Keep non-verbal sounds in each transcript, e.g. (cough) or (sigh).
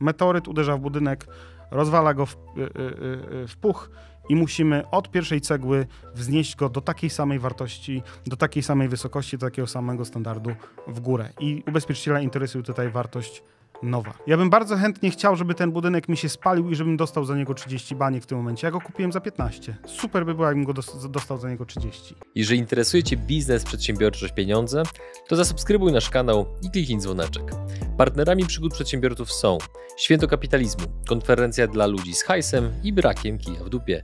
Meteoryt uderza w budynek, rozwala go w, y, y, y, w puch i musimy od pierwszej cegły wznieść go do takiej samej wartości, do takiej samej wysokości, do takiego samego standardu w górę. I ubezpieczyciela interesuje tutaj wartość nowa. Ja bym bardzo chętnie chciał, żeby ten budynek mi się spalił i żebym dostał za niego 30 baniek w tym momencie. Ja go kupiłem za 15. Super by było, jakbym go dostał za niego 30. Jeżeli interesuje Cię biznes, przedsiębiorczość, pieniądze, to zasubskrybuj nasz kanał i kliknij dzwoneczek. Partnerami przygód przedsiębiorców są Święto Kapitalizmu, konferencja dla ludzi z hajsem i brakiem kija w dupie.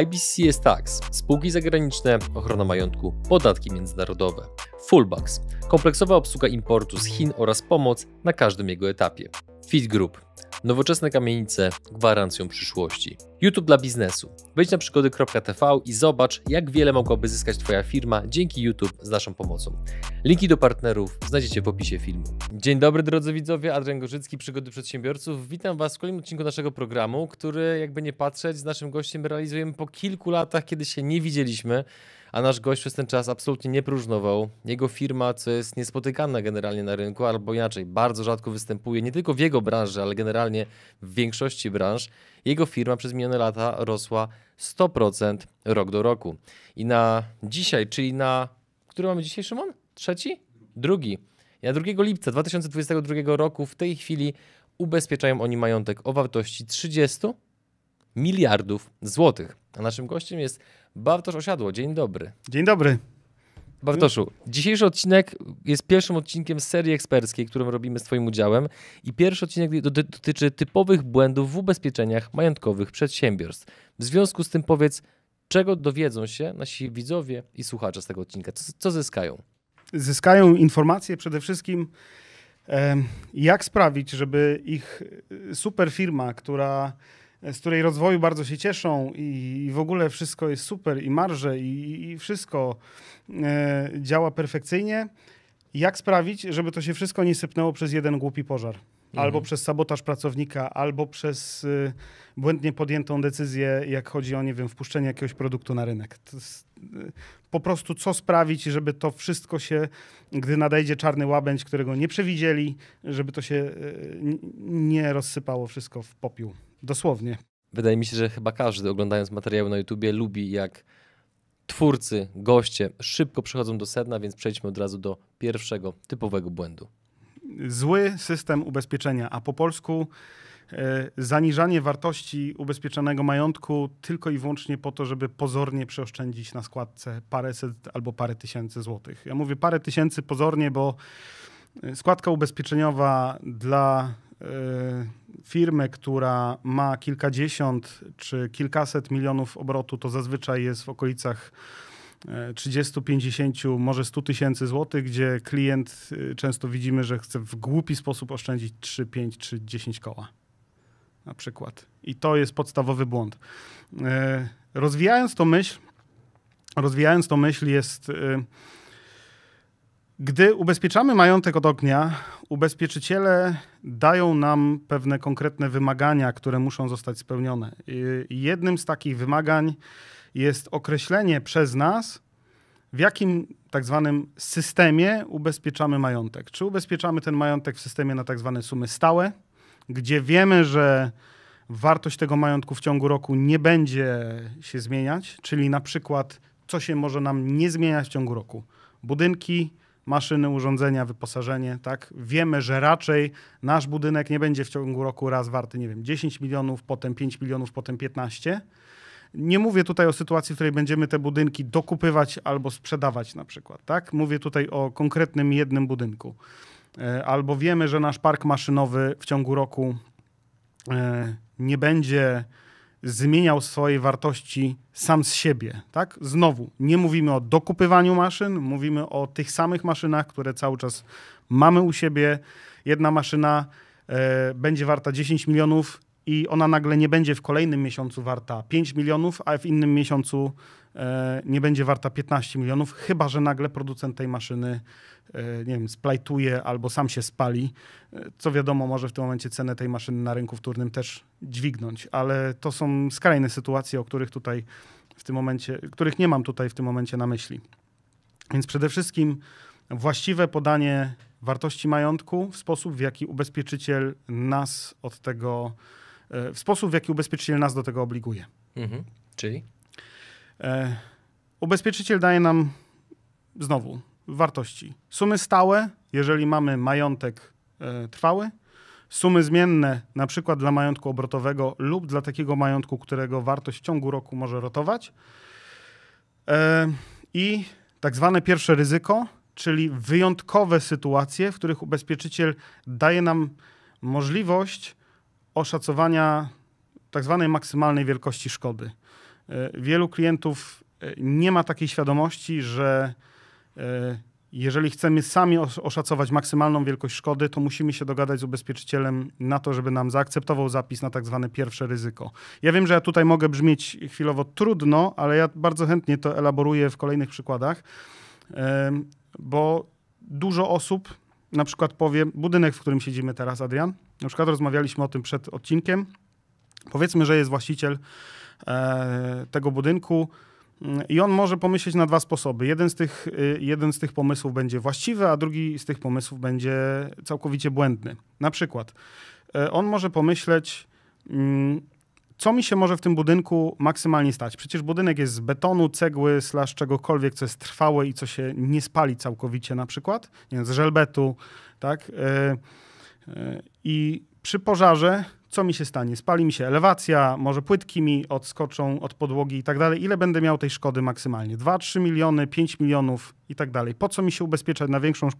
IBC jest tax, spółki zagraniczne, ochrona majątku, podatki międzynarodowe. Fullbacks kompleksowa obsługa importu z Chin oraz pomoc na każdym jego etapie. Fit Group. Nowoczesne kamienice gwarancją przyszłości. YouTube dla biznesu. Wejdź na przygody.tv i zobacz, jak wiele mogłaby zyskać Twoja firma dzięki YouTube z naszą pomocą. Linki do partnerów znajdziecie w opisie filmu. Dzień dobry drodzy widzowie, Adrian Gorzycki, Przygody Przedsiębiorców. Witam Was w kolejnym odcinku naszego programu, który jakby nie patrzeć z naszym gościem realizujemy po kilku latach, kiedy się nie widzieliśmy a nasz gość przez ten czas absolutnie nie próżnował. Jego firma, co jest niespotykane generalnie na rynku, albo inaczej, bardzo rzadko występuje nie tylko w jego branży, ale generalnie w większości branż, jego firma przez minione lata rosła 100% rok do roku. I na dzisiaj, czyli na. Który mamy dzisiaj, Szymon? Trzeci? Drugi. I na 2 lipca 2022 roku w tej chwili ubezpieczają oni majątek o wartości 30 miliardów złotych. A naszym gościem jest Bartosz Osiadło, dzień dobry. Dzień dobry. Bartoszu, dzisiejszy odcinek jest pierwszym odcinkiem serii eksperckiej, którą robimy z Twoim udziałem. I pierwszy odcinek dotyczy typowych błędów w ubezpieczeniach majątkowych przedsiębiorstw. W związku z tym powiedz, czego dowiedzą się nasi widzowie i słuchacze z tego odcinka? Co, co zyskają? Zyskają informacje przede wszystkim, jak sprawić, żeby ich e, super firma, która z której rozwoju bardzo się cieszą i, i w ogóle wszystko jest super i marże i, i wszystko e, działa perfekcyjnie. Jak sprawić, żeby to się wszystko nie sypnęło przez jeden głupi pożar? Mhm. Albo przez sabotaż pracownika, albo przez y, błędnie podjętą decyzję, jak chodzi o, nie wiem, wpuszczenie jakiegoś produktu na rynek. Jest, y, po prostu co sprawić, żeby to wszystko się, gdy nadejdzie czarny łabędź, którego nie przewidzieli, żeby to się y, nie rozsypało wszystko w popiół. Dosłownie. Wydaje mi się, że chyba każdy oglądając materiały na YouTubie lubi jak twórcy, goście szybko przechodzą do sedna, więc przejdźmy od razu do pierwszego typowego błędu. Zły system ubezpieczenia, a po polsku e, zaniżanie wartości ubezpieczonego majątku tylko i wyłącznie po to, żeby pozornie przeoszczędzić na składce paręset albo parę tysięcy złotych. Ja mówię parę tysięcy pozornie, bo e, składka ubezpieczeniowa dla e, firmy, która ma kilkadziesiąt czy kilkaset milionów obrotu, to zazwyczaj jest w okolicach 30, e, 50, może 100 tysięcy złotych, gdzie klient e, często widzimy, że chce w głupi sposób oszczędzić 3, 5 czy 10 koła. Na przykład. I to jest podstawowy błąd. E, rozwijając tą myśl, rozwijając tą myśl jest gdy ubezpieczamy majątek od ognia, ubezpieczyciele dają nam pewne konkretne wymagania, które muszą zostać spełnione. Jednym z takich wymagań jest określenie przez nas, w jakim tak zwanym systemie ubezpieczamy majątek. Czy ubezpieczamy ten majątek w systemie na tak zwane sumy stałe, gdzie wiemy, że wartość tego majątku w ciągu roku nie będzie się zmieniać, czyli na przykład co się może nam nie zmieniać w ciągu roku. Budynki, maszyny, urządzenia, wyposażenie, tak? Wiemy, że raczej nasz budynek nie będzie w ciągu roku raz warty, nie wiem, 10 milionów, potem 5 milionów, potem 15. Nie mówię tutaj o sytuacji, w której będziemy te budynki dokupywać albo sprzedawać na przykład, tak? Mówię tutaj o konkretnym jednym budynku. E, albo wiemy, że nasz park maszynowy w ciągu roku e, nie będzie zmieniał swoje wartości sam z siebie. Tak? Znowu, nie mówimy o dokupywaniu maszyn, mówimy o tych samych maszynach, które cały czas mamy u siebie. Jedna maszyna e, będzie warta 10 milionów, i ona nagle nie będzie w kolejnym miesiącu warta 5 milionów, a w innym miesiącu e, nie będzie warta 15 milionów, chyba że nagle producent tej maszyny e, nie wiem, splajtuje albo sam się spali, e, co wiadomo, może w tym momencie cenę tej maszyny na rynku wtórnym też dźwignąć, ale to są skrajne sytuacje, o których tutaj w tym momencie, których nie mam tutaj w tym momencie na myśli. Więc przede wszystkim właściwe podanie wartości majątku w sposób, w jaki ubezpieczyciel nas od tego w sposób, w jaki ubezpieczyciel nas do tego obliguje. Mhm. Czyli? E, ubezpieczyciel daje nam znowu wartości. Sumy stałe, jeżeli mamy majątek e, trwały, sumy zmienne, na przykład dla majątku obrotowego lub dla takiego majątku, którego wartość w ciągu roku może rotować. E, I tak zwane pierwsze ryzyko, czyli wyjątkowe sytuacje, w których ubezpieczyciel daje nam możliwość oszacowania tak zwanej maksymalnej wielkości szkody. E, wielu klientów e, nie ma takiej świadomości, że e, jeżeli chcemy sami oszacować maksymalną wielkość szkody, to musimy się dogadać z ubezpieczycielem na to, żeby nam zaakceptował zapis na tak zwane pierwsze ryzyko. Ja wiem, że ja tutaj mogę brzmieć chwilowo trudno, ale ja bardzo chętnie to elaboruję w kolejnych przykładach, bo dużo osób na przykład powiem, budynek, w którym siedzimy teraz, Adrian, na przykład rozmawialiśmy o tym przed odcinkiem. Powiedzmy, że jest właściciel e, tego budynku mm, i on może pomyśleć na dwa sposoby. Jeden z, tych, y, jeden z tych pomysłów będzie właściwy, a drugi z tych pomysłów będzie całkowicie błędny. Na przykład e, on może pomyśleć, mm, co mi się może w tym budynku maksymalnie stać? Przecież budynek jest z betonu, cegły, slash czegokolwiek, co jest trwałe i co się nie spali całkowicie na przykład, nie wiem, z żelbetu, tak? Y, y, I przy pożarze co mi się stanie? Spali mi się elewacja, może płytki mi odskoczą od podłogi i tak dalej. Ile będę miał tej szkody maksymalnie? 2, 3 miliony, 5 milionów i tak dalej. Po co mi się ubezpieczać na większą, e,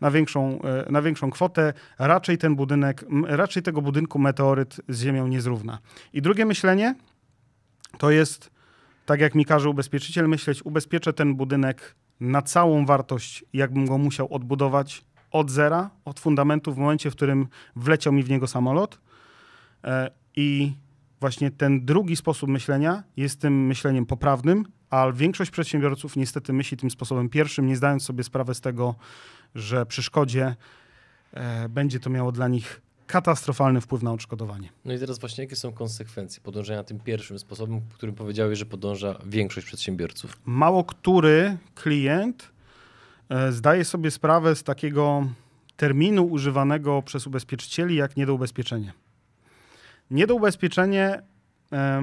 na większą, e, na większą kwotę? Raczej ten budynek, raczej tego budynku meteoryt z ziemią nie zrówna. I drugie myślenie to jest, tak jak mi każe ubezpieczyciel, myśleć, ubezpieczę ten budynek na całą wartość, jakbym go musiał odbudować od zera, od fundamentu w momencie, w którym wleciał mi w niego samolot, E, I właśnie ten drugi sposób myślenia jest tym myśleniem poprawnym, ale większość przedsiębiorców niestety myśli tym sposobem pierwszym, nie zdając sobie sprawy z tego, że przy szkodzie e, będzie to miało dla nich katastrofalny wpływ na odszkodowanie. No i teraz właśnie jakie są konsekwencje podążania tym pierwszym sposobem, którym powiedziałeś, że podąża większość przedsiębiorców? Mało który klient e, zdaje sobie sprawę z takiego terminu używanego przez ubezpieczycieli jak niedoubezpieczenie. Niedoubezpieczenie e,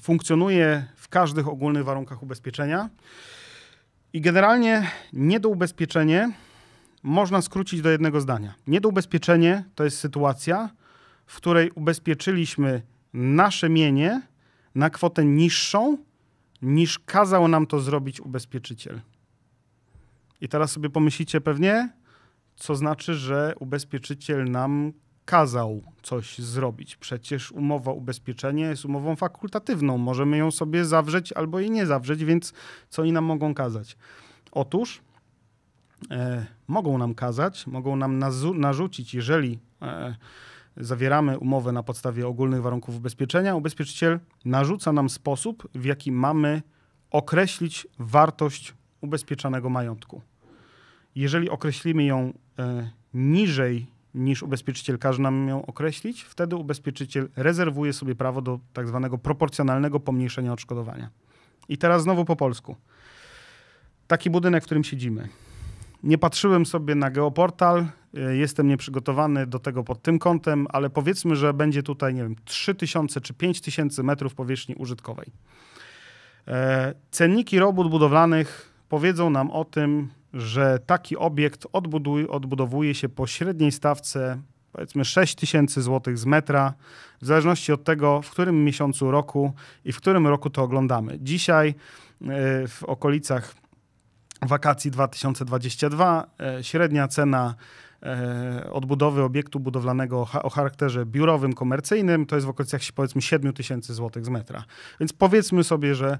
funkcjonuje w każdych ogólnych warunkach ubezpieczenia i generalnie niedoubezpieczenie można skrócić do jednego zdania. Niedoubezpieczenie to jest sytuacja, w której ubezpieczyliśmy nasze mienie na kwotę niższą niż kazał nam to zrobić ubezpieczyciel. I teraz sobie pomyślicie pewnie, co znaczy, że ubezpieczyciel nam kazał coś zrobić. Przecież umowa ubezpieczenia jest umową fakultatywną. Możemy ją sobie zawrzeć albo jej nie zawrzeć, więc co oni nam mogą kazać? Otóż e, mogą nam kazać, mogą nam narzucić, jeżeli e, zawieramy umowę na podstawie ogólnych warunków ubezpieczenia, ubezpieczyciel narzuca nam sposób, w jaki mamy określić wartość ubezpieczanego majątku. Jeżeli określimy ją e, niżej niż ubezpieczyciel każe nam ją określić, wtedy ubezpieczyciel rezerwuje sobie prawo do tak zwanego proporcjonalnego pomniejszenia odszkodowania. I teraz znowu po polsku. Taki budynek, w którym siedzimy. Nie patrzyłem sobie na geoportal, e, jestem nieprzygotowany do tego pod tym kątem, ale powiedzmy, że będzie tutaj, nie wiem, 3000 czy 5000 metrów powierzchni użytkowej. E, Cenniki robót budowlanych powiedzą nam o tym, że taki obiekt odbuduj, odbudowuje się po średniej stawce powiedzmy 6 tysięcy złotych z metra, w zależności od tego, w którym miesiącu roku i w którym roku to oglądamy. Dzisiaj e, w okolicach wakacji 2022 e, średnia cena e, odbudowy obiektu budowlanego o charakterze biurowym, komercyjnym, to jest w okolicach powiedzmy 7 tysięcy złotych z metra. Więc powiedzmy sobie, że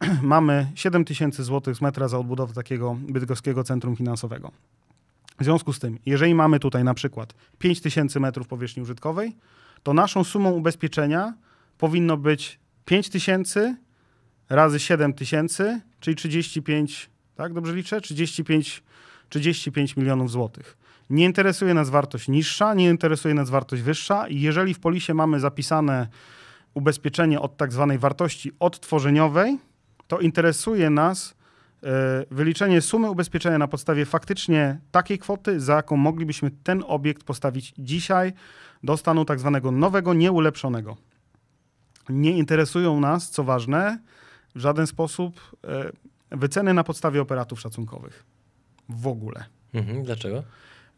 (clears throat) mamy 7 tysięcy złotych z metra za odbudowę takiego bydgoskiego centrum finansowego. W związku z tym, jeżeli mamy tutaj na przykład 5 tysięcy metrów powierzchni użytkowej, to naszą sumą ubezpieczenia powinno być 5 tysięcy razy 7 tysięcy, czyli 35, tak dobrze liczę? 35, 35 milionów złotych. Nie interesuje nas wartość niższa, nie interesuje nas wartość wyższa. I jeżeli w polisie mamy zapisane ubezpieczenie od tak zwanej wartości odtworzeniowej, to interesuje nas e, wyliczenie sumy ubezpieczenia na podstawie faktycznie takiej kwoty, za jaką moglibyśmy ten obiekt postawić dzisiaj do stanu tak zwanego nowego, nieulepszonego. Nie interesują nas, co ważne, w żaden sposób e, wyceny na podstawie operatów szacunkowych. W ogóle. Mhm, dlaczego?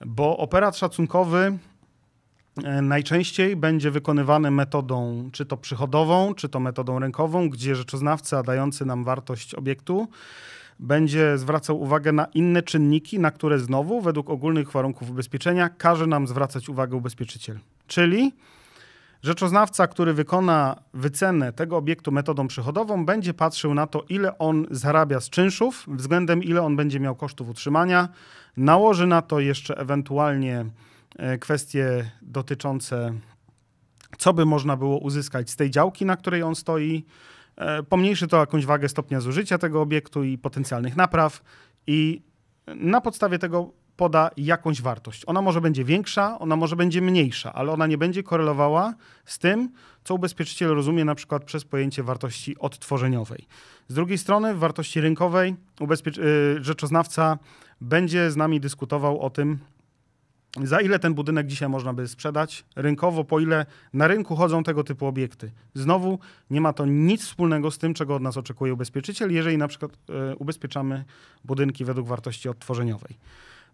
Bo operat szacunkowy E, najczęściej będzie wykonywany metodą czy to przychodową, czy to metodą rękową, gdzie rzeczoznawca dający nam wartość obiektu będzie zwracał uwagę na inne czynniki, na które znowu według ogólnych warunków ubezpieczenia każe nam zwracać uwagę ubezpieczyciel. Czyli rzeczoznawca, który wykona wycenę tego obiektu metodą przychodową, będzie patrzył na to, ile on zarabia z czynszów względem ile on będzie miał kosztów utrzymania, nałoży na to jeszcze ewentualnie E, kwestie dotyczące, co by można było uzyskać z tej działki, na której on stoi. E, pomniejszy to jakąś wagę stopnia zużycia tego obiektu i potencjalnych napraw, i na podstawie tego poda jakąś wartość. Ona może będzie większa, ona może będzie mniejsza, ale ona nie będzie korelowała z tym, co ubezpieczyciel rozumie na przykład przez pojęcie wartości odtworzeniowej. Z drugiej strony, w wartości rynkowej ubezpiecz- y, rzeczoznawca będzie z nami dyskutował o tym, za ile ten budynek dzisiaj można by sprzedać? Rynkowo, po ile na rynku chodzą tego typu obiekty? Znowu nie ma to nic wspólnego z tym, czego od nas oczekuje ubezpieczyciel, jeżeli na przykład e, ubezpieczamy budynki według wartości odtworzeniowej.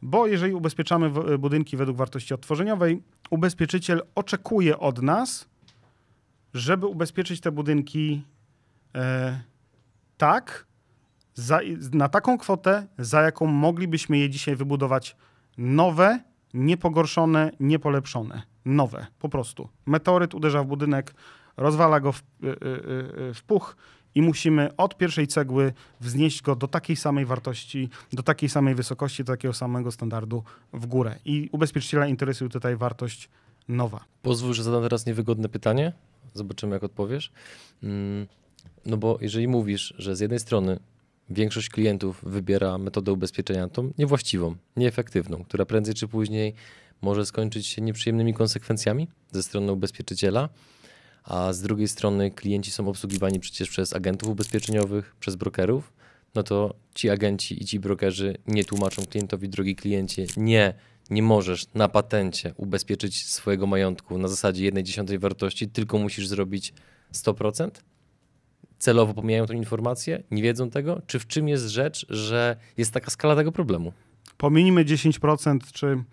Bo jeżeli ubezpieczamy e, budynki według wartości odtworzeniowej, ubezpieczyciel oczekuje od nas, żeby ubezpieczyć te budynki e, tak, za, na taką kwotę, za jaką moglibyśmy je dzisiaj wybudować nowe niepogorszone, niepolepszone, nowe, po prostu. Meteoryt uderza w budynek, rozwala go w, y, y, y, w puch i musimy od pierwszej cegły wznieść go do takiej samej wartości, do takiej samej wysokości, do takiego samego standardu w górę. I ubezpieczyciela interesuje tutaj wartość nowa. Pozwól, że zadam teraz niewygodne pytanie. Zobaczymy, jak odpowiesz. Mm, no bo jeżeli mówisz, że z jednej strony większość klientów wybiera metodę ubezpieczenia tą niewłaściwą, nieefektywną, która prędzej czy później może skończyć się nieprzyjemnymi konsekwencjami ze strony ubezpieczyciela, a z drugiej strony klienci są obsługiwani przecież przez agentów ubezpieczeniowych, przez brokerów, no to ci agenci i ci brokerzy nie tłumaczą klientowi, drogi kliencie, nie, nie możesz na patencie ubezpieczyć swojego majątku na zasadzie dziesiątej wartości, tylko musisz zrobić 100% celowo pomijają tę informację, nie wiedzą tego? Czy w czym jest rzecz, że jest taka skala tego problemu? Pominijmy 10% czy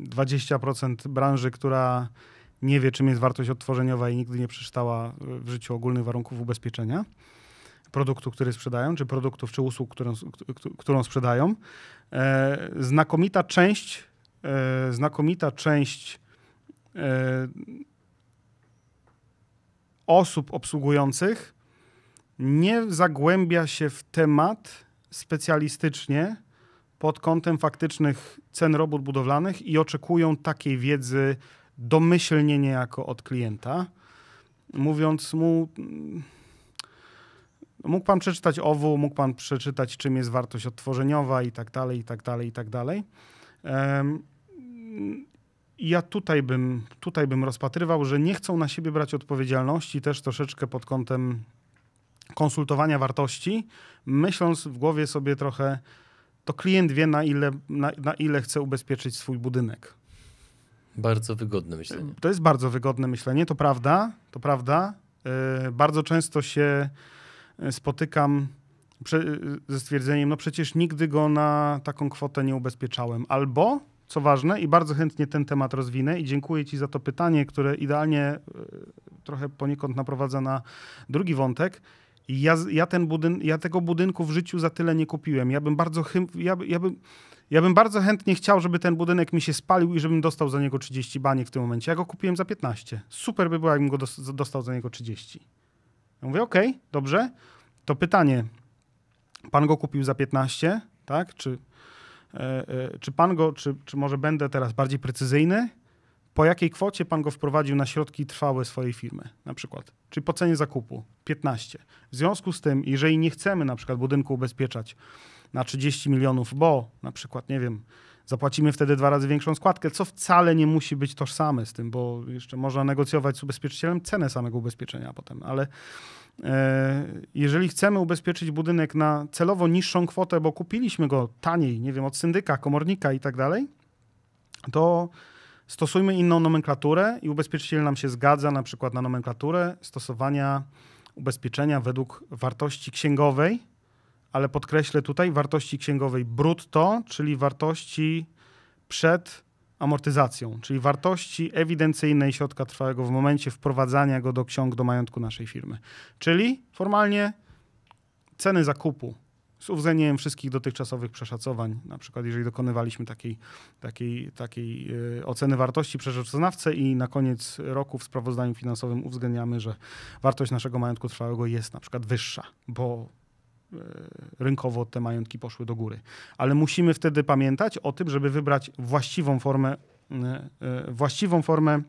20% branży, która nie wie, czym jest wartość odtworzeniowa i nigdy nie przeczytała w życiu ogólnych warunków ubezpieczenia produktu, który sprzedają, czy produktów, czy usług, którą, którą sprzedają. E, znakomita część, e, znakomita część e, osób obsługujących nie zagłębia się w temat specjalistycznie pod kątem faktycznych cen robót budowlanych i oczekują takiej wiedzy domyślnie niejako od klienta, mówiąc mu mógł pan przeczytać OWU, mógł pan przeczytać, czym jest wartość odtworzeniowa i tak dalej, i tak dalej, i tak dalej. Ja tutaj bym, tutaj bym rozpatrywał, że nie chcą na siebie brać odpowiedzialności też troszeczkę pod kątem konsultowania wartości, myśląc w głowie sobie trochę, to klient wie, na ile, na, na ile chce ubezpieczyć swój budynek. Bardzo wygodne myślenie. To jest bardzo wygodne myślenie, to prawda, to prawda. Yy, bardzo często się e, spotykam e, ze stwierdzeniem, no przecież nigdy go na taką kwotę nie ubezpieczałem. Albo, co ważne, i bardzo chętnie ten temat rozwinę i dziękuję Ci za to pytanie, które idealnie trochę poniekąd naprowadza na drugi wątek. Ja, ja, ten budyn, ja tego budynku w życiu za tyle nie kupiłem. Ja bym bardzo chym, ja, ja, bym, ja bym bardzo chętnie chciał, żeby ten budynek mi się spalił i żebym dostał za niego 30 baniek w tym momencie. Ja go kupiłem za 15. Super by było, jakbym go dostał za niego 30. Ja mówię, okej, okay, dobrze. To pytanie, pan go kupił za 15, tak? Czy, e, e, czy pan go, czy, czy może będę teraz bardziej precyzyjny? po jakiej kwocie pan go wprowadził na środki trwałe swojej firmy, na przykład, czyli po cenie zakupu 15. W związku z tym, jeżeli nie chcemy na przykład budynku ubezpieczać na 30 milionów, bo na przykład, nie wiem, zapłacimy wtedy dwa razy większą składkę, co wcale nie musi być tożsame z tym, bo jeszcze można negocjować z ubezpieczycielem cenę samego ubezpieczenia potem, ale e, jeżeli chcemy ubezpieczyć budynek na celowo niższą kwotę, bo kupiliśmy go taniej, nie wiem, od syndyka, komornika i tak dalej, to stosujmy inną nomenklaturę i ubezpieczyciel nam się zgadza na przykład na nomenklaturę stosowania ubezpieczenia według wartości księgowej, ale podkreślę tutaj wartości księgowej brutto, czyli wartości przed amortyzacją, czyli wartości ewidencyjnej środka trwałego w momencie wprowadzania go do ksiąg do majątku naszej firmy. Czyli formalnie ceny zakupu z uwzględnieniem wszystkich dotychczasowych przeszacowań. Na przykład, jeżeli dokonywaliśmy takiej, takiej, takiej e, oceny wartości przeszacownawcy i na koniec roku w sprawozdaniu finansowym uwzględniamy, że wartość naszego majątku trwałego jest na przykład wyższa, bo e, rynkowo te majątki poszły do góry. Ale musimy wtedy pamiętać o tym, żeby wybrać właściwą formę, e, właściwą formę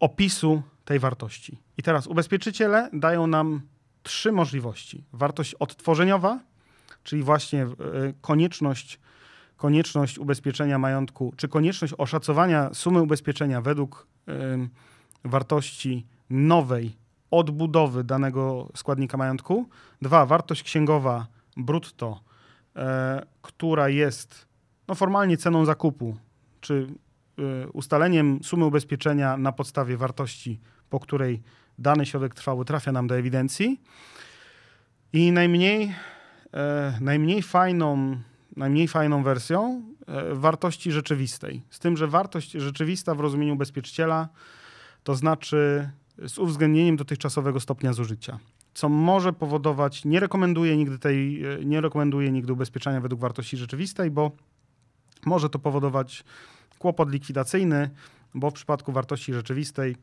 opisu tej wartości. I teraz ubezpieczyciele dają nam trzy możliwości. Wartość odtworzeniowa, czyli właśnie e, konieczność, konieczność ubezpieczenia majątku, czy konieczność oszacowania sumy ubezpieczenia według wartości nowej odbudowy danego składnika majątku. Dwa, wartość księgowa brutto, e, która jest no, formalnie ceną zakupu, czy e, ustaleniem sumy ubezpieczenia na podstawie wartości, po której dany środek trwały trafia nam do ewidencji. I najmniej, e, najmniej, fajną, najmniej fajną wersją e, wartości rzeczywistej. Z tym, że wartość rzeczywista w rozumieniu ubezpieczyciela to znaczy z uwzględnieniem dotychczasowego stopnia zużycia. Co może powodować, nie rekomenduję nigdy tej, e, nie rekomenduję nigdy ubezpieczania według wartości rzeczywistej, bo może to powodować kłopot likwidacyjny, bo w przypadku wartości rzeczywistej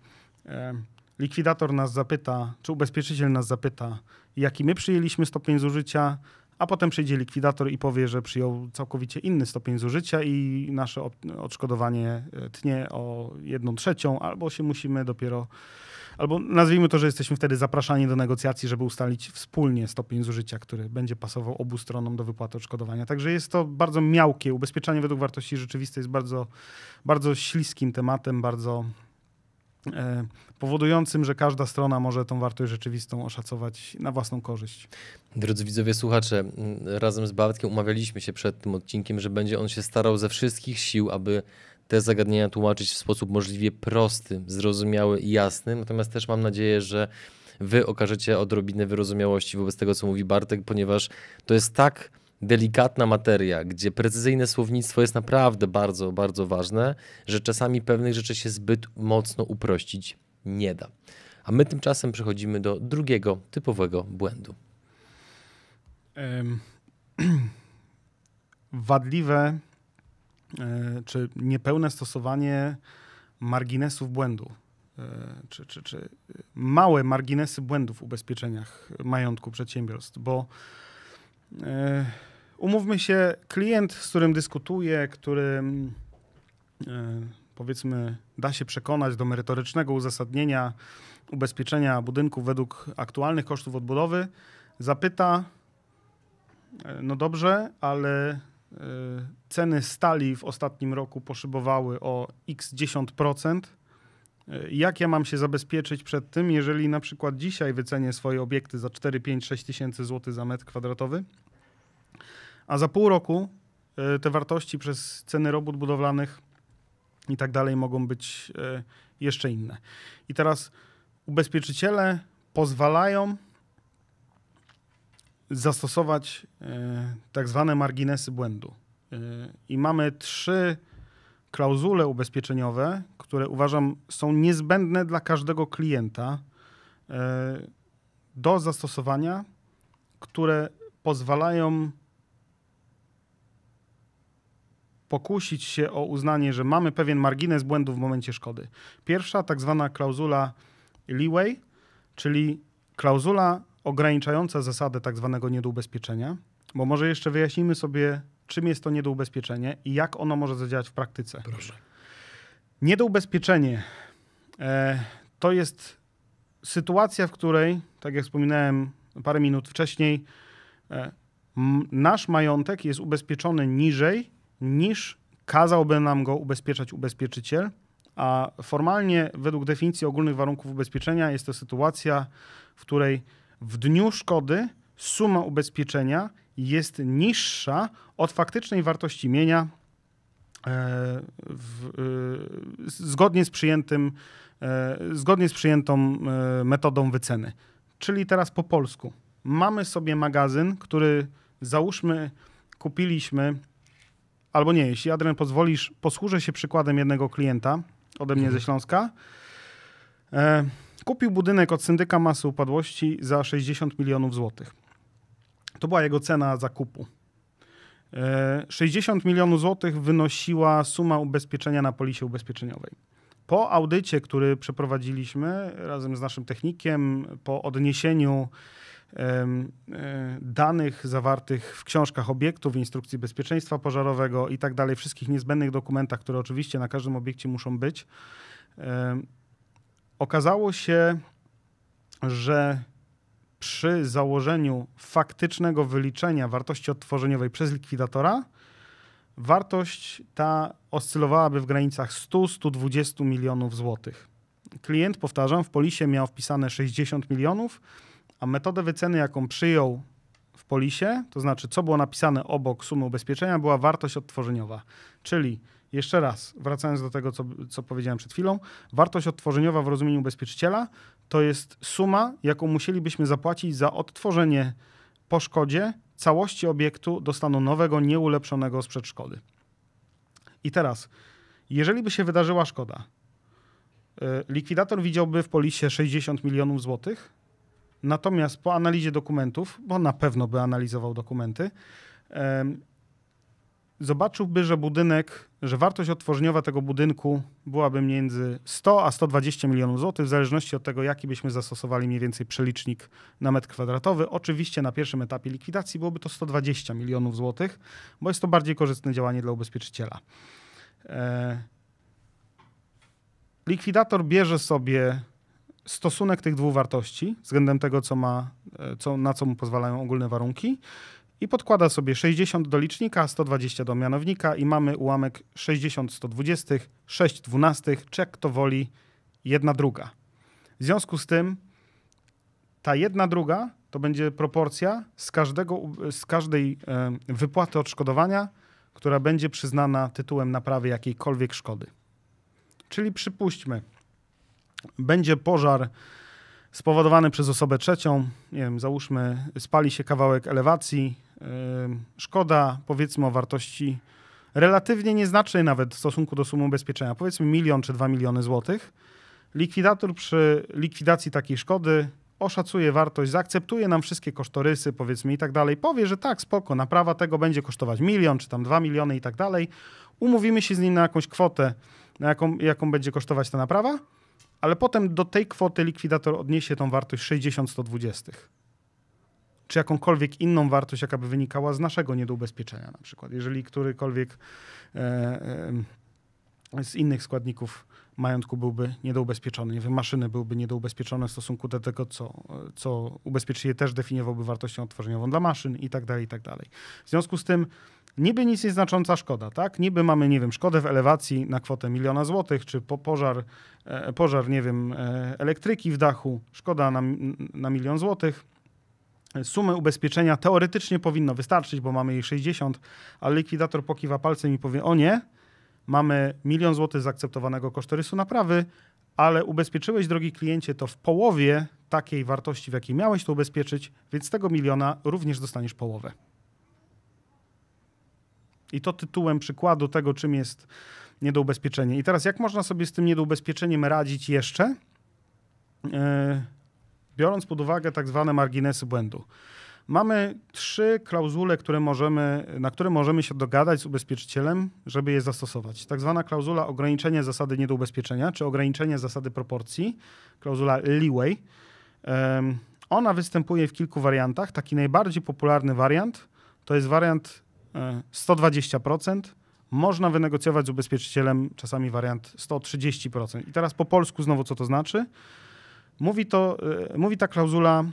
e, likwidator nas zapyta, czy ubezpieczyciel nas zapyta, jaki my przyjęliśmy stopień zużycia, a potem przyjdzie likwidator i powie, że przyjął całkowicie inny stopień zużycia i nasze odszkodowanie e, tnie o jedną trzecią, albo się musimy dopiero, albo nazwijmy to, że jesteśmy wtedy zapraszani do negocjacji, żeby ustalić wspólnie stopień zużycia, który będzie pasował obu stronom do wypłaty odszkodowania. Także jest to bardzo miałkie. Ubezpieczanie według wartości rzeczywistej jest bardzo, bardzo śliskim tematem, bardzo E, powodującym, że każda strona może tą wartość rzeczywistą oszacować na własną korzyść. Drodzy widzowie, słuchacze, mm, razem z Bartkiem umawialiśmy się przed tym odcinkiem, że będzie on się starał ze wszystkich sił, aby te zagadnienia tłumaczyć w sposób możliwie prosty, zrozumiały i jasny. Natomiast też mam nadzieję, że wy okażecie odrobinę wyrozumiałości wobec tego, co mówi Bartek, ponieważ to jest tak delikatna materia, gdzie precyzyjne słownictwo jest naprawdę bardzo, bardzo ważne, że czasami pewnych rzeczy się zbyt mocno uprościć nie da. A my tymczasem przechodzimy do drugiego typowego błędu. (clears throat) Wadliwe e, czy niepełne stosowanie marginesów błędu, e, czy, czy, czy małe marginesy błędów w ubezpieczeniach majątku przedsiębiorstw, bo E, umówmy się, klient, z którym dyskutuję, który mm, e, powiedzmy da się przekonać do merytorycznego uzasadnienia ubezpieczenia budynku według aktualnych kosztów odbudowy, zapyta, e, no dobrze, ale ceny stali w ostatnim roku poszybowały o x 10%, E, jak ja mam się zabezpieczyć przed tym, jeżeli na przykład dzisiaj wycenię swoje obiekty za 4, 5, 6 tysięcy złotych za metr kwadratowy, a za pół roku e, te wartości przez ceny robót budowlanych i tak dalej mogą być e, jeszcze inne. I teraz ubezpieczyciele pozwalają zastosować tak zwane marginesy błędu. I mamy trzy klauzule ubezpieczeniowe, które uważam są niezbędne dla każdego klienta e, do zastosowania, które pozwalają pokusić się o uznanie, że mamy pewien margines błędu w momencie szkody. Pierwsza, tak zwana klauzula leeway, czyli klauzula ograniczająca zasadę tak zwanego niedoubezpieczenia, bo może jeszcze wyjaśnimy sobie czym jest to niedoubezpieczenie i jak ono może zadziałać w praktyce. Proszę. Niedoubezpieczenie e, to jest sytuacja, w której, tak jak wspominałem parę minut wcześniej, e, m, nasz majątek jest ubezpieczony niżej niż kazałby nam go ubezpieczać ubezpieczyciel, a formalnie według definicji ogólnych warunków ubezpieczenia jest to sytuacja, w której w dniu szkody suma ubezpieczenia jest niższa od faktycznej wartości mienia e, w, e, zgodnie z przyjętym, e, zgodnie z przyjętą metodą wyceny. Czyli teraz po polsku. Mamy sobie magazyn, który załóżmy kupiliśmy, albo nie, jeśli Adrian pozwolisz, posłużę się przykładem jednego klienta ode mnie mhm. ze Śląska. Kupił budynek od syndyka masy upadłości za 60 milionów złotych to była jego cena zakupu. 60 e, milionów złotych wynosiła suma ubezpieczenia na polisie ubezpieczeniowej. Po audycie, który przeprowadziliśmy razem z naszym technikiem, po odniesieniu e, danych zawartych w książkach obiektów, instrukcji bezpieczeństwa pożarowego i tak dalej, wszystkich niezbędnych dokumentach, które oczywiście na każdym obiekcie muszą być, okazało się, że przy założeniu faktycznego wyliczenia wartości odtworzeniowej przez likwidatora, wartość ta oscylowałaby w granicach 100-120 milionów złotych. Klient, powtarzam, w polisie miał wpisane 60 milionów, a metodę wyceny, jaką przyjął w polisie, to znaczy co było napisane obok sumy ubezpieczenia, była wartość odtworzeniowa, czyli jeszcze raz, wracając do tego, co, co powiedziałem przed chwilą, wartość odtworzeniowa w rozumieniu ubezpieczyciela to jest suma, jaką musielibyśmy zapłacić za odtworzenie po szkodzie całości obiektu do stanu nowego, nieulepszonego sprzed szkody. I teraz, jeżeli by się wydarzyła szkoda, e, likwidator widziałby w polisie 60 milionów złotych, natomiast po analizie dokumentów, bo na pewno by analizował dokumenty, zobaczyłby, że budynek że wartość odtworzeniowa tego budynku byłaby między 100 a 120 milionów złotych, w zależności od tego, jaki byśmy zastosowali mniej więcej przelicznik na metr kwadratowy. Oczywiście na pierwszym etapie likwidacji byłoby to 120 milionów złotych, bo jest to bardziej korzystne działanie dla ubezpieczyciela. E, likwidator bierze sobie stosunek tych dwóch wartości względem tego, co ma, e, co, na co mu pozwalają ogólne warunki i podkłada sobie 60 do licznika, 120 do mianownika i mamy ułamek 60 120, 6 12, czy jak to woli, jedna druga. W związku z tym ta jedna druga to będzie proporcja z, każdego, z każdej e, wypłaty odszkodowania, która będzie przyznana tytułem naprawy jakiejkolwiek szkody. Czyli przypuśćmy, będzie pożar spowodowany przez osobę trzecią, nie wiem, załóżmy, spali się kawałek elewacji, szkoda powiedzmy o wartości relatywnie nieznacznej nawet w stosunku do sumy ubezpieczenia, powiedzmy milion czy dwa miliony złotych, likwidator przy likwidacji takiej szkody oszacuje wartość, zaakceptuje nam wszystkie kosztorysy, powiedzmy i tak dalej, powie, że tak, spoko, naprawa tego będzie kosztować milion czy tam dwa miliony i tak dalej, umówimy się z nim na jakąś kwotę, na jaką, jaką będzie kosztować ta naprawa, ale potem do tej kwoty likwidator odniesie tą wartość 60-120 czy jakąkolwiek inną wartość, jaka by wynikała z naszego niedoubezpieczenia na przykład. Jeżeli którykolwiek e, e, z innych składników majątku byłby niedoubezpieczony, nie wiem, maszyny byłyby niedoubezpieczone w stosunku do tego, co, co ubezpieczyciel też definiowałby wartością odtworzeniową dla maszyn i tak dalej, i tak dalej. W związku z tym niby nic nieznacząca szkoda, tak? Niby mamy, nie wiem, szkodę w elewacji na kwotę miliona złotych, czy po pożar, e, pożar, nie wiem, e, elektryki w dachu, szkoda na, na milion złotych Sumę ubezpieczenia teoretycznie powinno wystarczyć, bo mamy jej 60, ale likwidator pokiwa palcem i powie: O nie, mamy milion złotych zaakceptowanego kosztorysu naprawy, ale ubezpieczyłeś, drogi kliencie, to w połowie takiej wartości, w jakiej miałeś to ubezpieczyć, więc z tego miliona również dostaniesz połowę. I to tytułem przykładu tego, czym jest niedoubezpieczenie. I teraz, jak można sobie z tym niedoubezpieczeniem radzić jeszcze? Yy biorąc pod uwagę tak zwane marginesy błędu. Mamy trzy klauzule, które możemy, na które możemy się dogadać z ubezpieczycielem, żeby je zastosować. Tak zwana klauzula ograniczenia zasady niedoubezpieczenia, czy ograniczenie zasady proporcji, klauzula leeway. Um, ona występuje w kilku wariantach. Taki najbardziej popularny wariant to jest wariant 120%. E, Można wynegocjować z ubezpieczycielem czasami wariant 130%. I teraz po polsku znowu co to znaczy? Mówi, to, e, mówi ta klauzula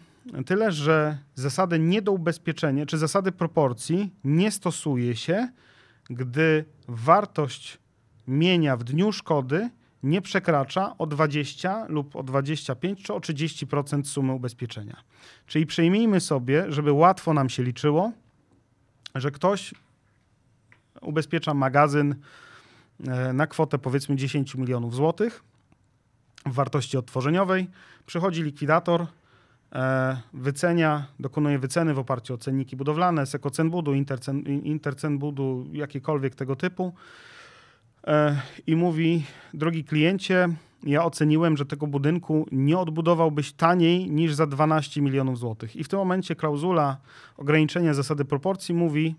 tyle, że zasady niedoubezpieczenia, czy zasady proporcji nie stosuje się, gdy wartość mienia w dniu szkody nie przekracza o 20 lub o 25 czy o 30% sumy ubezpieczenia. Czyli przyjmijmy sobie, żeby łatwo nam się liczyło, że ktoś ubezpiecza magazyn e, na kwotę powiedzmy 10 milionów złotych wartości odtworzeniowej. Przychodzi likwidator, e, wycenia, dokonuje wyceny w oparciu o cenniki budowlane, sekocen budu, intercen, intercen budu, jakiekolwiek tego typu e, i mówi: Drogi kliencie, ja oceniłem, że tego budynku nie odbudowałbyś taniej niż za 12 milionów złotych. I w tym momencie klauzula ograniczenia zasady proporcji mówi: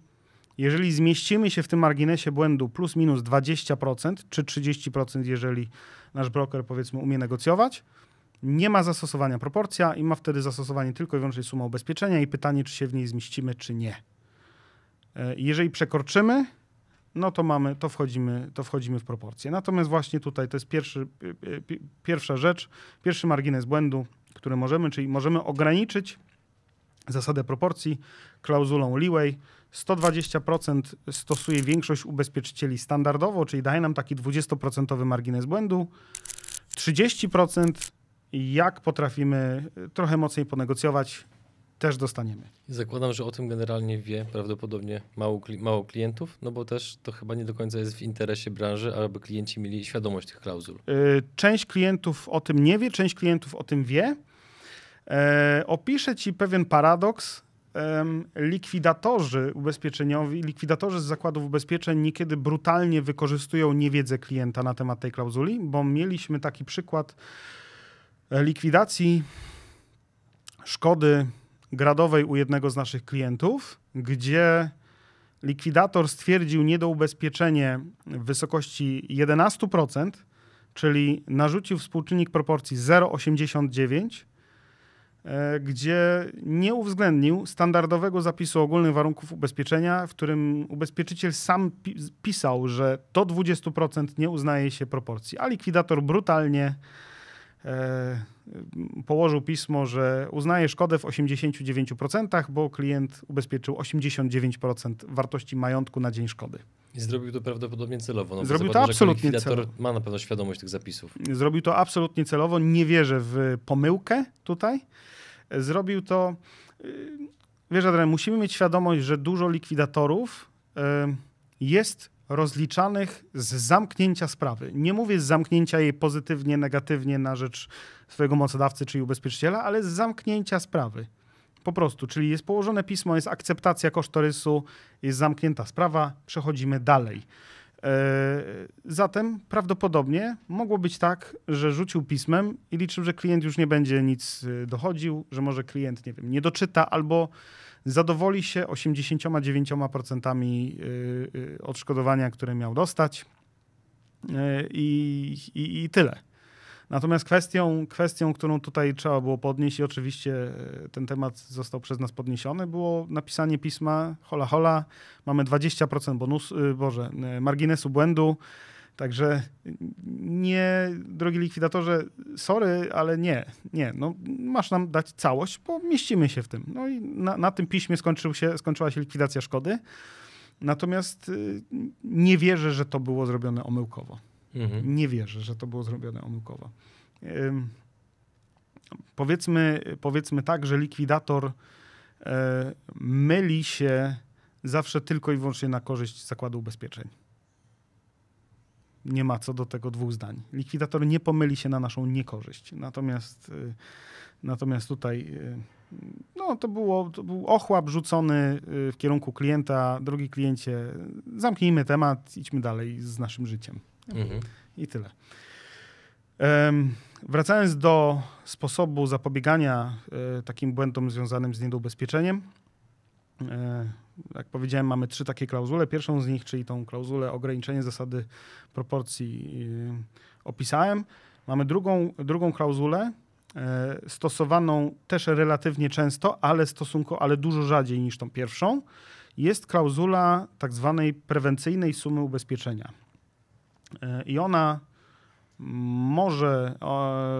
jeżeli zmieścimy się w tym marginesie błędu plus minus 20% czy 30%, jeżeli nasz broker powiedzmy umie negocjować, nie ma zastosowania proporcja i ma wtedy zastosowanie tylko i wyłącznie suma ubezpieczenia i pytanie, czy się w niej zmieścimy, czy nie. E, jeżeli przekroczymy, no to mamy, to wchodzimy, to wchodzimy w proporcję. Natomiast właśnie tutaj to jest pierwszy, pierwsza rzecz, pierwszy margines błędu, który możemy, czyli możemy ograniczyć zasadę proporcji klauzulą leeway, 120% stosuje większość ubezpieczycieli standardowo, czyli daje nam taki 20% margines błędu. 30% jak potrafimy y, trochę mocniej ponegocjować, też dostaniemy. Zakładam, że o tym generalnie wie prawdopodobnie mało, mało klientów, no bo też to chyba nie do końca jest w interesie branży, aby klienci mieli świadomość tych klauzul. Y, część klientów o tym nie wie, część klientów o tym wie. E, opiszę Ci pewien paradoks, likwidatorzy ubezpieczeniowi, likwidatorzy z zakładów ubezpieczeń niekiedy brutalnie wykorzystują niewiedzę klienta na temat tej klauzuli, bo mieliśmy taki przykład likwidacji szkody gradowej u jednego z naszych klientów, gdzie likwidator stwierdził niedoubezpieczenie w wysokości 11%, czyli narzucił współczynnik proporcji 0,89 E, gdzie nie uwzględnił standardowego zapisu ogólnych warunków ubezpieczenia, w którym ubezpieczyciel sam pisał, że do 20% nie uznaje się proporcji, a likwidator brutalnie e, położył pismo, że uznaje szkodę w 89%, bo klient ubezpieczył 89% wartości majątku na dzień szkody. I zrobił to prawdopodobnie celowo. No zrobił to absolutnie celowo. Ma na pewno świadomość tych zapisów. Zrobił to absolutnie celowo. Nie wierzę w pomyłkę tutaj. Zrobił to. Y, wiesz, Adrian, musimy mieć świadomość, że dużo likwidatorów y, jest rozliczanych z zamknięcia sprawy. Nie mówię z zamknięcia jej pozytywnie, negatywnie na rzecz swojego mocodawcy czy ubezpieczyciela, ale z zamknięcia sprawy. Po prostu, czyli jest położone pismo, jest akceptacja kosztorysu, jest zamknięta sprawa, przechodzimy dalej. E, zatem prawdopodobnie mogło być tak, że rzucił pismem i liczył, że klient już nie będzie nic e, dochodził, że może klient nie wiem, nie doczyta albo zadowoli się 89% e, odszkodowania, które miał dostać i, i, i tyle. Natomiast kwestią, kwestią, którą tutaj trzeba było podnieść i oczywiście e, ten temat został przez nas podniesiony, było napisanie pisma hola hola, mamy 20% bonus, y, boże, y, marginesu błędu, Także nie, drogi likwidatorze, sorry, ale nie, nie. No, masz nam dać całość, bo mieścimy się w tym. No i na, na tym piśmie skończył się, skończyła się likwidacja szkody. Natomiast y, nie wierzę, że to było zrobione omyłkowo. Mhm. Nie wierzę, że to było zrobione omyłkowo. powiedzmy, powiedzmy tak, że likwidator e, myli się zawsze tylko i wyłącznie na korzyść zakładu ubezpieczeń. Nie ma co do tego dwóch zdań. Likwidator nie pomyli się na naszą niekorzyść. Natomiast, y, natomiast tutaj y, no, to, było, to był ochłap rzucony y, w kierunku klienta. Drogi kliencie, zamknijmy temat, idźmy dalej z naszym życiem. Mhm. I tyle. Um, wracając do sposobu zapobiegania y, takim błędom związanym z niedoubezpieczeniem, y, jak powiedziałem, mamy trzy takie klauzule. Pierwszą z nich, czyli tą klauzulę ograniczenie zasady proporcji, y, opisałem. Mamy drugą, drugą klauzulę, stosowaną też relatywnie często, ale stosunkowo, ale dużo rzadziej niż tą pierwszą, jest klauzula tak zwanej prewencyjnej sumy ubezpieczenia. E, i ona może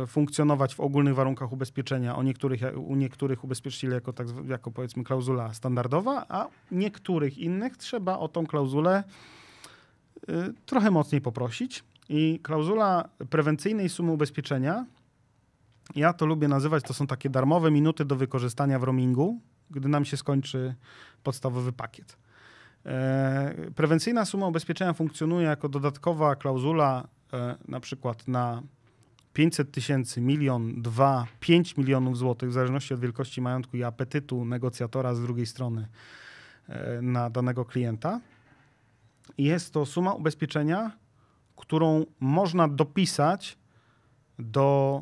e, funkcjonować w ogólnych warunkach ubezpieczenia, o niektórych, e, u niektórych ubezpieczycieli jako, tak, jako powiedzmy klauzula standardowa, a niektórych innych trzeba o tą klauzulę trochę mocniej poprosić. I klauzula prewencyjnej sumy ubezpieczenia, ja to lubię nazywać, to są takie darmowe minuty do wykorzystania w roamingu, gdy nam się skończy podstawowy pakiet. E, prewencyjna suma ubezpieczenia funkcjonuje jako dodatkowa klauzula e, na przykład na 500 tysięcy, milion, dwa, 5 milionów złotych, w zależności od wielkości majątku i apetytu negocjatora z drugiej strony e, na danego klienta. Jest to suma ubezpieczenia, którą można dopisać do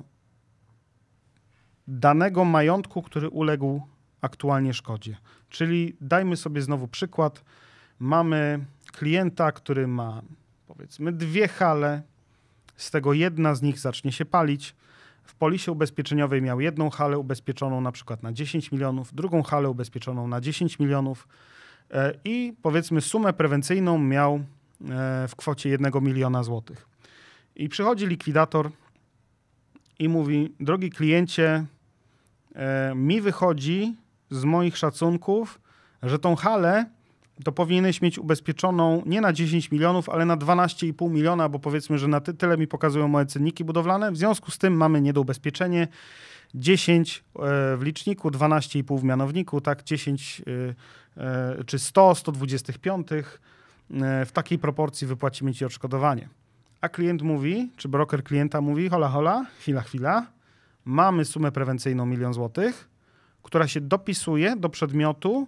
danego majątku, który uległ aktualnie szkodzie. Czyli dajmy sobie znowu przykład mamy klienta, który ma powiedzmy dwie hale, z tego jedna z nich zacznie się palić. W polisie ubezpieczeniowej miał jedną halę ubezpieczoną na przykład na 10 milionów, drugą halę ubezpieczoną na 10 milionów e, i powiedzmy sumę prewencyjną miał e, w kwocie 1 miliona złotych. I przychodzi likwidator i mówi: Drogi kliencie, e, mi wychodzi z moich szacunków, że tą halę to powinieneś mieć ubezpieczoną nie na 10 milionów, ale na 12,5 miliona, bo powiedzmy, że na ty, tyle mi pokazują moje cenniki budowlane. W związku z tym mamy niedoubezpieczenie 10 e, w liczniku, 12,5 w mianowniku, tak 10 e, e, czy 100, 125 w takiej proporcji wypłacimy ci odszkodowanie. A klient mówi, czy broker klienta mówi, hola, hola, chwila, chwila, mamy sumę prewencyjną milion złotych, która się dopisuje do przedmiotu,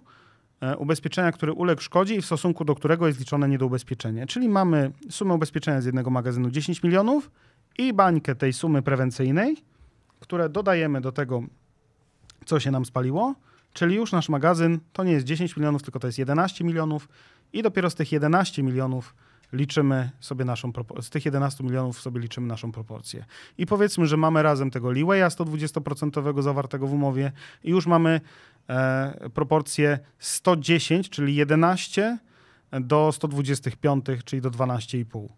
E, ubezpieczenia, który uległ szkodzie i w stosunku do którego jest liczone niedoubezpieczenie. Czyli mamy sumę ubezpieczenia z jednego magazynu 10 milionów i bańkę tej sumy prewencyjnej, które dodajemy do tego, co się nam spaliło, czyli już nasz magazyn to nie jest 10 milionów, tylko to jest 11 milionów i dopiero z tych 11 milionów liczymy sobie naszą z tych 11 milionów sobie liczymy naszą proporcję. I powiedzmy, że mamy razem tego leewaya 120% zawartego w umowie i już mamy e, proporcję 110, czyli 11 do 125, czyli do 12,5.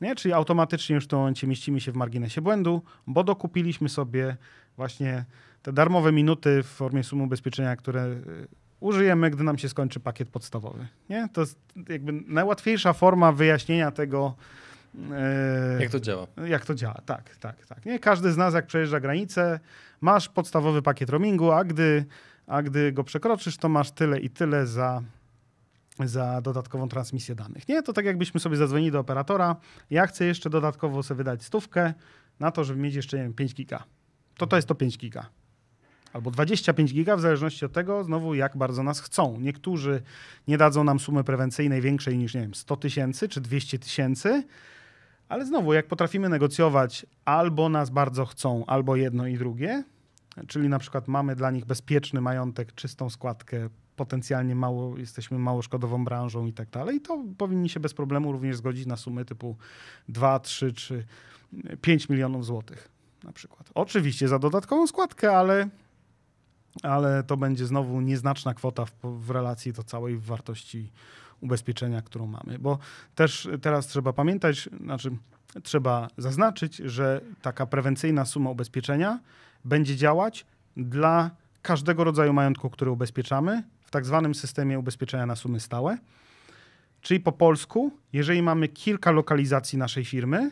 Nie? Czyli automatycznie już w tym momencie mieścimy się w marginesie błędu, bo dokupiliśmy sobie właśnie te darmowe minuty w formie sumy ubezpieczenia, które użyjemy, gdy nam się skończy pakiet podstawowy. Nie? To jest jakby najłatwiejsza forma wyjaśnienia tego. Yy, jak to działa? Jak to działa, tak, tak, tak. Nie? Każdy z nas, jak przejeżdża granicę, masz podstawowy pakiet roamingu, a gdy, a gdy go przekroczysz, to masz tyle i tyle za, za dodatkową transmisję danych. Nie, to tak jakbyśmy sobie zadzwonili do operatora, ja chcę jeszcze dodatkowo sobie wydać stówkę na to, żeby mieć jeszcze, nie wiem, 5 giga. To to jest to 5 giga albo 25 giga, w zależności od tego, znowu jak bardzo nas chcą. Niektórzy nie dadzą nam sumy prewencyjnej większej niż, nie wiem, 100 tysięcy czy 200 tysięcy, ale znowu, jak potrafimy negocjować, albo nas bardzo chcą, albo jedno i drugie, czyli na przykład mamy dla nich bezpieczny majątek, czystą składkę, potencjalnie mało, jesteśmy mało szkodową branżą i tak dalej, to powinni się bez problemu również zgodzić na sumy typu 2, 3 czy 5 milionów złotych na przykład. Oczywiście za dodatkową składkę, ale ale to będzie znowu nieznaczna kwota w, w relacji do całej wartości ubezpieczenia, którą mamy. Bo też teraz trzeba pamiętać, znaczy trzeba zaznaczyć, że taka prewencyjna suma ubezpieczenia będzie działać dla każdego rodzaju majątku, który ubezpieczamy w tak zwanym systemie ubezpieczenia na sumy stałe. Czyli po polsku, jeżeli mamy kilka lokalizacji naszej firmy,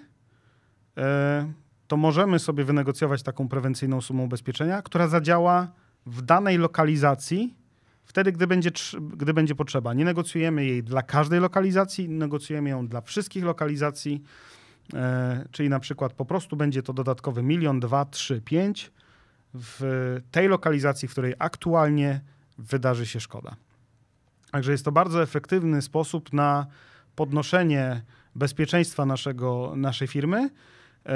e, to możemy sobie wynegocjować taką prewencyjną sumę ubezpieczenia, która zadziała w danej lokalizacji wtedy, gdy będzie, gdy będzie potrzeba. Nie negocjujemy jej dla każdej lokalizacji, negocjujemy ją dla wszystkich lokalizacji, e, czyli na przykład po prostu będzie to dodatkowy milion, dwa, trzy, pięć w tej lokalizacji, w której aktualnie wydarzy się szkoda. Także jest to bardzo efektywny sposób na podnoszenie bezpieczeństwa naszego, naszej firmy E,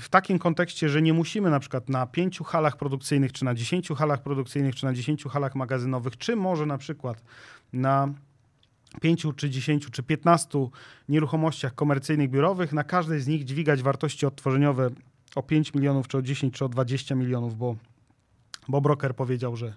w takim kontekście, że nie musimy na przykład na pięciu halach produkcyjnych, czy na dziesięciu halach produkcyjnych, czy na dziesięciu halach magazynowych, czy może na przykład na pięciu, czy dziesięciu, czy piętnastu nieruchomościach komercyjnych biurowych, na każdej z nich dźwigać wartości odtworzeniowe o 5 milionów, czy o 10, czy o 20 milionów, bo, bo broker powiedział, że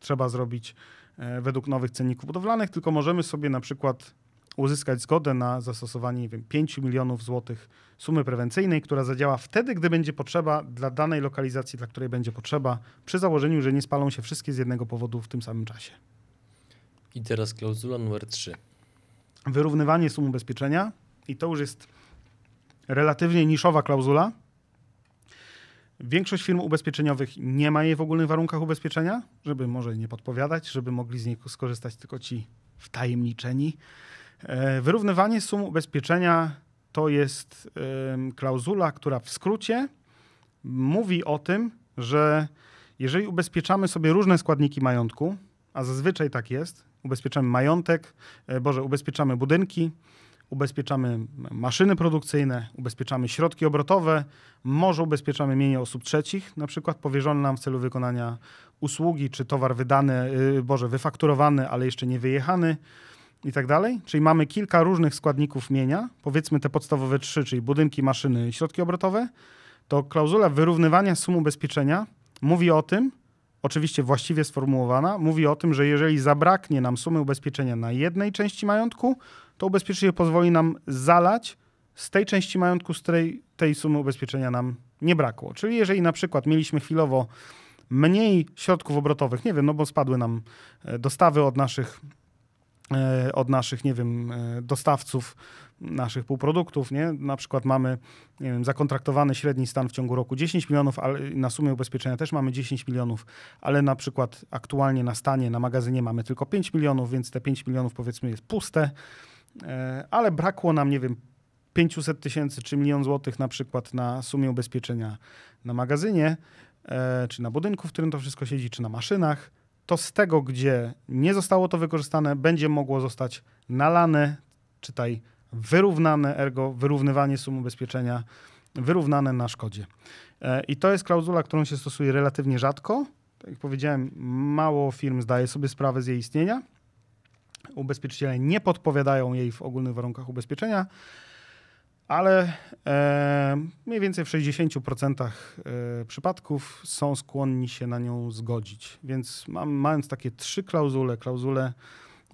trzeba zrobić e, według nowych cenników budowlanych, tylko możemy sobie na przykład uzyskać zgodę na zastosowanie nie wiem, 5 milionów złotych sumy prewencyjnej, która zadziała wtedy, gdy będzie potrzeba dla danej lokalizacji, dla której będzie potrzeba, przy założeniu, że nie spalą się wszystkie z jednego powodu w tym samym czasie. I teraz klauzula numer 3. Wyrównywanie sum ubezpieczenia, i to już jest relatywnie niszowa klauzula. Większość firm ubezpieczeniowych nie ma jej w ogólnych warunkach ubezpieczenia, żeby może nie podpowiadać, żeby mogli z niej skorzystać tylko ci wtajemniczeni. E, wyrównywanie sum ubezpieczenia to jest klauzula, która w skrócie mówi o tym, że jeżeli ubezpieczamy sobie różne składniki majątku, a zazwyczaj tak jest, ubezpieczamy majątek, e, boże, ubezpieczamy budynki, ubezpieczamy maszyny produkcyjne, ubezpieczamy środki obrotowe, może ubezpieczamy mienie osób trzecich, na przykład powierzone nam w celu wykonania usługi czy towar wydany, y, boże, wyfakturowany, ale jeszcze nie wyjechany i tak dalej. Czyli mamy kilka różnych składników mienia, powiedzmy te podstawowe trzy, czyli budynki, maszyny i środki obrotowe, to klauzula wyrównywania sum ubezpieczenia mówi o tym, oczywiście właściwie sformułowana, mówi o tym, że jeżeli zabraknie nam sumy ubezpieczenia na jednej części majątku, to ubezpieczenie pozwoli nam zalać z tej części majątku, z której tej sumy ubezpieczenia nam nie brakło. Czyli jeżeli na przykład mieliśmy chwilowo mniej środków obrotowych, nie wiem, no bo spadły nam e, dostawy od naszych E, od naszych, nie wiem, e, dostawców naszych półproduktów, nie? Na przykład mamy wiem, zakontraktowany średni stan w ciągu roku 10 milionów, ale na sumie ubezpieczenia też mamy 10 milionów, ale na przykład aktualnie na stanie, na magazynie mamy tylko 5 milionów, więc te 5 milionów powiedzmy jest puste, e, ale brakło nam, nie wiem, 500 tysięcy czy milion złotych na przykład na sumie ubezpieczenia na magazynie, czy na budynku, w którym to wszystko siedzi, czy na maszynach, to z tego, gdzie nie zostało to wykorzystane, będzie mogło zostać nalane, czytaj wyrównane, ergo wyrównywanie sum ubezpieczenia, wyrównane na szkodzie. E, I to jest klauzula, którą się stosuje relatywnie rzadko. Tak jak powiedziałem, mało firm zdaje sobie sprawę z jej istnienia. Ubezpieczyciele nie podpowiadają jej w ogólnych warunkach ubezpieczenia ale e, mniej więcej w 60% e, przypadków są skłonni się na nią zgodzić. Więc mam, mając takie trzy klauzule, klauzulę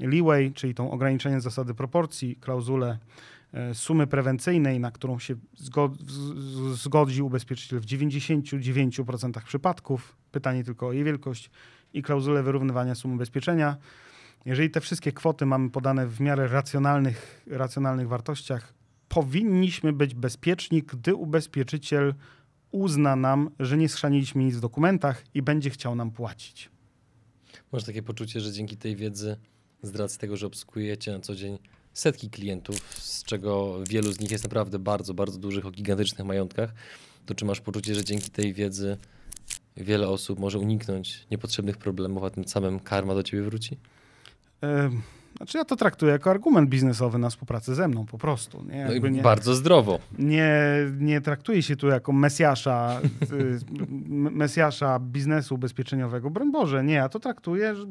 leeway, czyli tą ograniczenie zasady proporcji, klauzulę e, sumy prewencyjnej, na którą się zgodzi ubezpieczyciel w 99% przypadków, pytanie tylko o jej wielkość, i klauzulę wyrównywania sum ubezpieczenia. Jeżeli te wszystkie kwoty mamy podane w miarę racjonalnych, racjonalnych wartościach, powinniśmy być bezpieczni, gdy ubezpieczyciel uzna nam, że nie schrzaniliśmy nic w dokumentach i będzie chciał nam płacić. Masz takie poczucie, że dzięki tej wiedzy, z racji tego, że obsługujecie na co dzień setki klientów, z czego wielu z nich jest naprawdę bardzo, bardzo dużych, o gigantycznych majątkach, to czy masz poczucie, że dzięki tej wiedzy wiele osób może uniknąć niepotrzebnych problemów, a tym samym karma do ciebie wróci? Y znaczy ja to traktuję jako argument biznesowy na współpracę ze mną po prostu. Nie? No nie bardzo zdrowo. Nie, nie traktuję się tu jako mesjasza, y, mesjasza biznesu ubezpieczeniowego. Broń Boże, nie, ja to traktuję... Że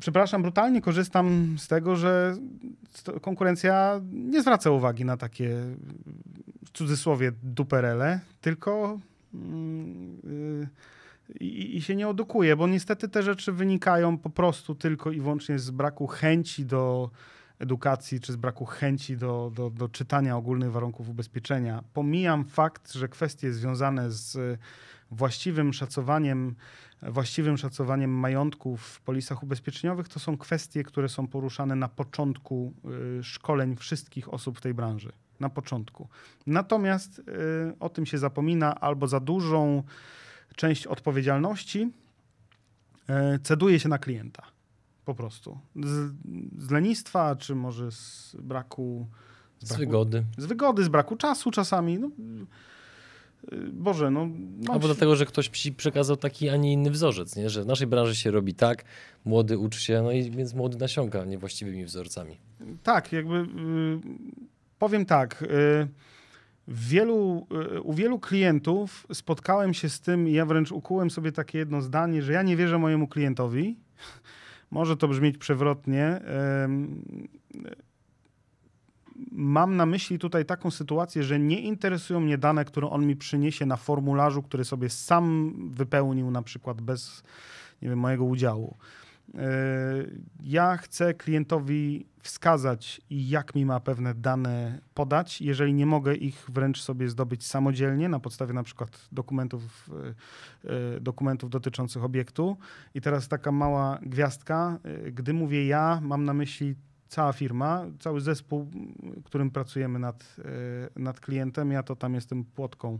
przepraszam, brutalnie korzystam z tego, że konkurencja nie zwraca uwagi na takie w cudzysłowie duperele, tylko. Yy, i, i się nie odukuje, bo niestety te rzeczy wynikają po prostu tylko i wyłącznie z braku chęci do edukacji czy z braku chęci do, do, do czytania ogólnych warunków ubezpieczenia. Pomijam fakt, że kwestie związane z właściwym szacowaniem, właściwym szacowaniem majątków w polisach ubezpieczeniowych to są kwestie, które są poruszane na początku y, szkoleń wszystkich osób w tej branży. Na początku. Natomiast y, o tym się zapomina albo za dużą część odpowiedzialności e, ceduje się na klienta. Po prostu. Z, z lenistwa, czy może z braku. Z, z wygody. Z wygody, z braku czasu czasami. No, e, Boże, no. Albo dlatego, że ktoś ci przekazał taki, a nie inny wzorzec, nie? że w naszej branży się robi tak, młody uczy się, no i więc młody nasiąka niewłaściwymi wzorcami. Tak, jakby. Y, powiem tak. Y, wielu, e, u wielu klientów spotkałem się z tym, ja wręcz ukułem sobie takie jedno zdanie, że ja nie wierzę mojemu klientowi. (laughs) Może to brzmieć przewrotnie. Mam na myśli tutaj taką sytuację, że nie interesują mnie dane, które on mi przyniesie na formularzu, który sobie sam wypełnił, na przykład bez nie wiem, mojego udziału. E, ja chcę klientowi wskazać i jak mi ma pewne dane podać, jeżeli nie mogę ich wręcz sobie zdobyć samodzielnie na podstawie na przykład dokumentów, e, e, dokumentów dotyczących obiektu. I teraz taka mała gwiazdka. E, gdy mówię ja, mam na myśli cała firma, cały zespół, którym pracujemy nad, nad klientem. Ja to tam jestem płotką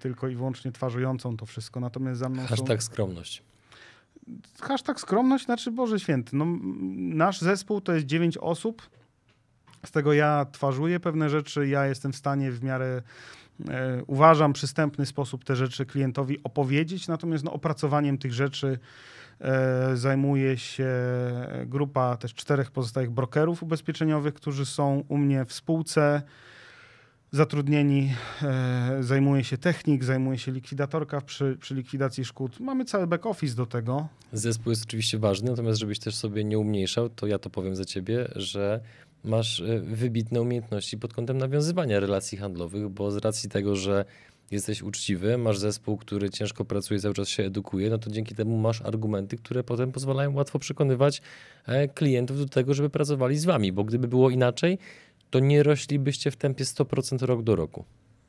tylko i wyłącznie twarzującą to wszystko. Natomiast za mną Hashtag są... skromność hashtag skromność, znaczy Boże Święty. No, nasz zespół to jest dziewięć osób, z tego ja twarzuję pewne rzeczy, ja jestem w stanie w miarę e, uważam przystępny sposób te rzeczy klientowi opowiedzieć, natomiast no, opracowaniem tych rzeczy e, zajmuje się grupa też czterech pozostałych brokerów ubezpieczeniowych, którzy są u mnie w spółce zatrudnieni, e, zajmuje się technik, zajmuje się likwidatorka przy, przy likwidacji szkód. Mamy cały back-office do tego. Zespół jest oczywiście ważny, natomiast żebyś też sobie nie umniejszał, to ja to powiem za ciebie, że masz e, wybitne umiejętności pod kątem nawiązywania relacji handlowych, bo z racji tego, że jesteś uczciwy, masz zespół, który ciężko pracuje, cały czas się edukuje, no to dzięki temu masz argumenty, które potem pozwalają łatwo przekonywać e, klientów do tego, żeby pracowali z wami, bo gdyby było inaczej, to nie roślibyście w tempie 100% rok do roku.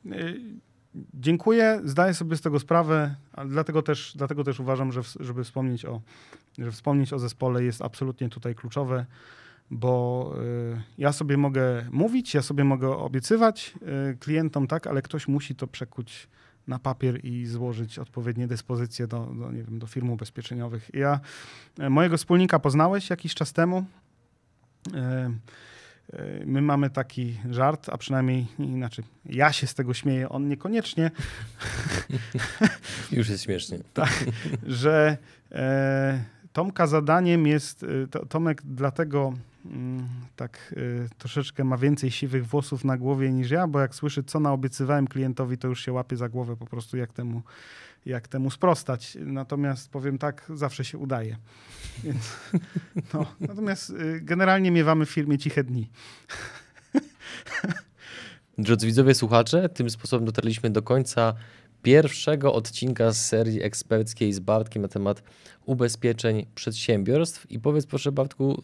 Y, dziękuję, zdaję sobie z tego sprawę, dlatego też, dlatego też uważam, że w, żeby wspomnieć o, że wspomnieć o zespole jest absolutnie tutaj kluczowe, bo y, ja sobie mogę mówić, ja sobie mogę obiecywać y, klientom, tak, ale ktoś musi to przekuć na papier i złożyć odpowiednie dyspozycje do, do, nie wiem, do firm ubezpieczeniowych. Ja y, mojego wspólnika poznałeś jakiś czas temu. Y, My mamy taki żart, a przynajmniej inaczej. Ja się z tego śmieję, on niekoniecznie. Już jest śmiesznie. tak, że e, Tomka zadaniem jest. E, to, Tomek dlatego Mm, tak y, troszeczkę ma więcej siwych włosów na głowie niż ja, bo jak słyszy, co naobiecywałem klientowi, to już się łapie za głowę po prostu, jak temu, jak temu sprostać. Natomiast powiem tak, zawsze się udaje. (laughs) Więc, no. Natomiast y, generalnie miewamy w firmie ciche dni. Drodzy widzowie, słuchacze, tym sposobem dotarliśmy do końca pierwszego odcinka z serii eksperckiej z Bartkiem na temat ubezpieczeń przedsiębiorstw. I powiedz proszę Bartku,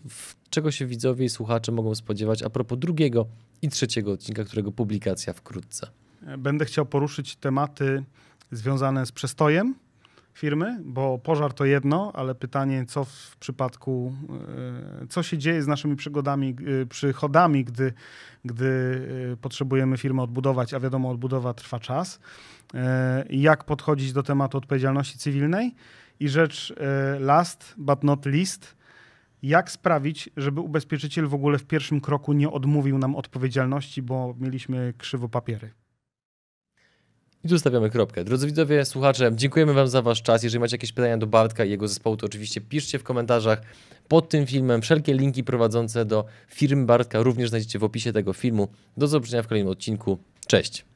czego się widzowie i słuchacze mogą spodziewać a propos drugiego i trzeciego odcinka, którego publikacja wkrótce? Będę chciał poruszyć tematy związane z przestojem, firmy, bo pożar to jedno, ale pytanie, co w przypadku, e, co się dzieje z naszymi przygodami, e, przychodami, gdy, gdy e, potrzebujemy firmę odbudować, a wiadomo, odbudowa trwa czas. Jak podchodzić do tematu odpowiedzialności cywilnej? I rzecz last but not least, jak sprawić, żeby ubezpieczyciel w ogóle w pierwszym kroku nie odmówił nam odpowiedzialności, bo mieliśmy krzywo papiery? I tu stawiamy kropkę. Drodzy widzowie, słuchacze, dziękujemy Wam za Wasz czas. Jeżeli macie jakieś pytania do Bartka i jego zespołu, to oczywiście piszcie w komentarzach pod tym filmem. Wszelkie linki prowadzące do firmy Bartka również znajdziecie w opisie tego filmu. Do zobaczenia w kolejnym odcinku. Cześć!